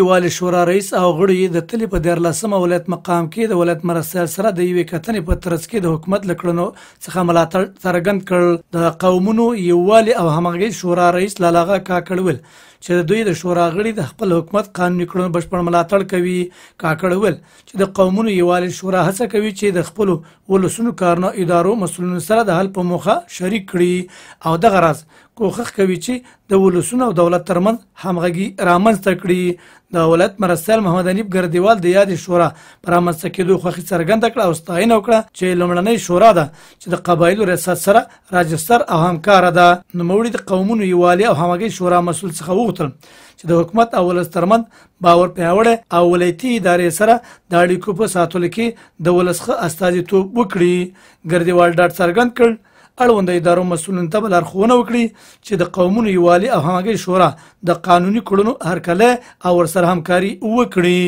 یووالي شورا رئیس او غړي یې د تلې په دیارلسمه ولایت مقام کې د ولایت مرستیال سره د یوې کتنې په ترڅ کې د حکومت له کړنو څخه ملاتړ څرګند کړ د قومونو یووالي او همغږۍ شورا رئیس لالاغا کاکړول چې د دوی د شورا غړي د خپل حکومت قانوني کړنو بشپړ ملاتړ کوي کاکړول چې د قومونو یووالي شورا هڅه کوي چې د خپل ولسونو کارونو ادارو مسولینو سره د حل په موخه شریک کړي او دغه راز کوښښ کوي چې د ولسونو او دولت ترمنځ همغږي رامنځته کړي د ولایت مرستیال محمد انیب ګردیوال د یادې شورا پر رامنځته کېدو خوښي څرګنده کړه او ستاینه وکړه چې لومړنۍ شورا ده چې د قبایلو ریاست سره راجستر او همکاره ده نوموړي د قومونو یووالي او همغږي شورا مسؤل څخه وغوښتل چې د حکومت او ولس ترمنځ باور پیاوړی او ولایتي ادارې سره د اړیکو په ساتلو کې د ولس ښه استازیتوب وکړي ګردیوال ډاډ څرګند کړ اړوند ادارو مسولین ته لارښوونه وکړي چې د قومونو یووالي او همغږي شورا د قانوني کړنو هرکلی او ورسره همکاري وکړي